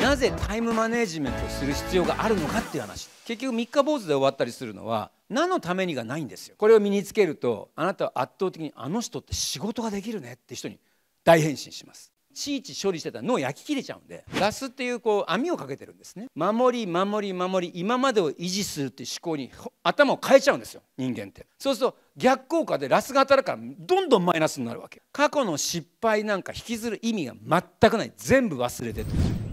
なぜタイムマネジメントをする必要があるのかっていう話結局三日坊主で終わったりするのは何のためにがないんですよこれを身につけるとあなたは圧倒的にあの人って仕事ができるねって人に大変身しますちいち処理してたら脳焼き切れちゃうんでラスっていうこう網をかけてるんですね守り守り守り今までを維持するっていう思考に頭を変えちゃうんですよ人間ってそうすると逆効果でラスが当たるからどんどんマイナスになるわけ過去の失敗なんか引きずる意味が全くない全部忘れてって